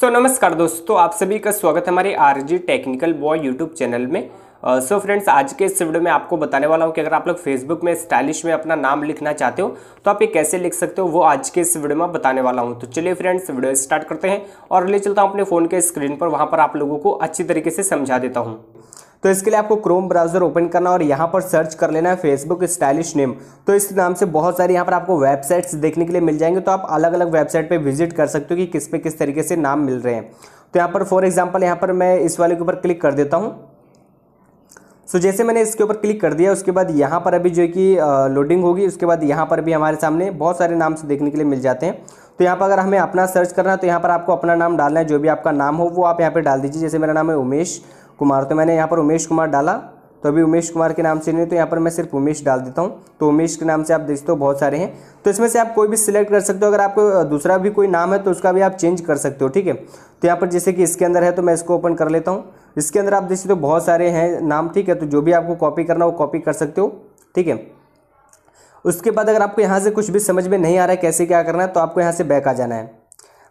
सो so, नमस्कार दोस्तों आप सभी का स्वागत है हमारे R G technical boy YouTube channel में सो uh, फ्रेंड्स so आज के इस वीडियो में आपको बताने वाला हूँ कि अगर आप लोग फेसबुक में स्टाइलिश में अपना नाम लिखना चाहते हो तो आप ये कैसे लिख सकते हो वो आज के इस वीडियो में बताने वाला हूँ तो चलिए फ्रेंड्स वीडियो स्टार्ट करते हैं और ले चलता हूँ अपने फ़ोन के स्क्रीन पर वहाँ पर आप लोगों को अच्छी तरीके से समझा देता हूँ तो इसके लिए आपको क्रोम ब्राउजर ओपन करना और यहाँ पर सर्च कर लेना है फेसबुक स्टाइलिश नेम तो इस नाम से बहुत सारे यहाँ पर आपको वेबसाइट्स देखने के लिए मिल जाएंगे तो आप अलग अलग वेबसाइट पर विजिट कर सकते हो कि किस पे किस तरीके से नाम मिल रहे हैं तो यहाँ पर फॉर एग्जाम्पल यहाँ पर मैं इस वाले के ऊपर क्लिक कर देता हूँ सो so, जैसे मैंने इसके ऊपर क्लिक कर दिया उसके बाद यहाँ पर अभी जो है कि लोडिंग होगी उसके बाद यहाँ पर भी हमारे सामने बहुत सारे नाम से देखने के लिए मिल जाते हैं तो यहाँ पर अगर हमें अपना सर्च करना है तो यहाँ पर आपको अपना नाम डालना है जो भी आपका नाम हो वो आप यहाँ पर डाल दीजिए जैसे मेरा नाम है उमेश कुमार तो मैंने यहाँ पर उमेश कुमार डाला तो अभी उमेश कुमार के नाम से नहीं तो यहाँ पर मैं सिर्फ उमेश डाल देता हूँ तो उमेश के नाम से आप देखते हो बहुत सारे हैं तो इसमें से आप कोई भी सिलेक्ट कर सकते हो अगर आपको दूसरा भी कोई नाम है तो उसका भी आप चेंज कर सकते हो ठीक है तो यहाँ पर जैसे कि इसके अंदर है तो मैं इसको ओपन कर लेता हूँ इसके अंदर आप देखते हो बहुत सारे हैं नाम ठीक है तो जो भी आपको कॉपी करना हो कॉपी कर सकते हो ठीक है उसके बाद अगर आपको यहाँ से कुछ भी समझ में नहीं आ रहा है कैसे क्या करना है तो आपको यहाँ से बैक आ जाना है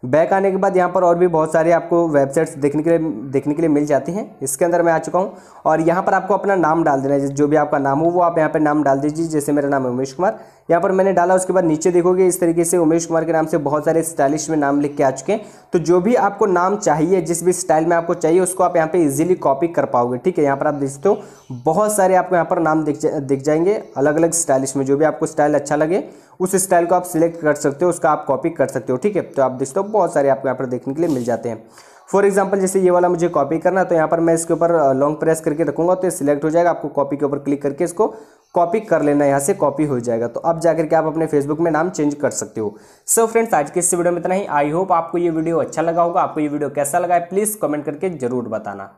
बैक आने के बाद यहाँ पर और भी बहुत सारे आपको वेबसाइट्स देखने के लिए देखने के लिए मिल जाती हैं इसके अंदर मैं आ चुका हूँ और यहाँ पर आपको अपना नाम डाल देना है जो भी आपका नाम हो वो आप यहाँ पर नाम डाल दीजिए जैसे मेरा नाम है उमेश कुमार यहाँ पर मैंने डाला उसके बाद नीचे देखोगे इस तरीके से उमेश कुमार के नाम से बहुत सारे स्टाइलिश में नाम लिख के आ चुके हैं तो जो भी आपको नाम चाहिए जिस भी स्टाइल में आपको चाहिए उसको आप यहाँ पर ईजिली कॉपी कर पाओगे ठीक है यहाँ पर आप देखते हो बहुत सारे आपको यहाँ पर नाम दिख दिख जाएंगे अलग अलग स्टाइलिश में जो भी आपको स्टाइल अच्छा लगे उस स्टाइल को आप सिलेक्ट कर सकते हो उसका आप कॉपी कर सकते हो ठीक है तो आप देखते हो बहुत सारे आपको यहाँ पर देखने के लिए मिल जाते हैं फॉर एग्जाम्पल जैसे ये वाला मुझे कॉपी करना तो यहाँ पर मैं इसके ऊपर लॉन्ग प्रेस करके रखूंगा तो ये सिलेक्ट हो जाएगा आपको कॉपी के ऊपर क्लिक करके इसको कॉपी कर लेना यहाँ से कॉपी हो जाएगा तो अब जाकर के आप अपने फेसबुक में नाम चेंज कर सकते हो सो so फ्रेंड्स आज के इस वीडियो में इतना ही आई होप आपको ये वीडियो अच्छा लगा होगा आपको ये वीडियो कैसा लगा है प्लीज़ कमेंट करके जरूर बताना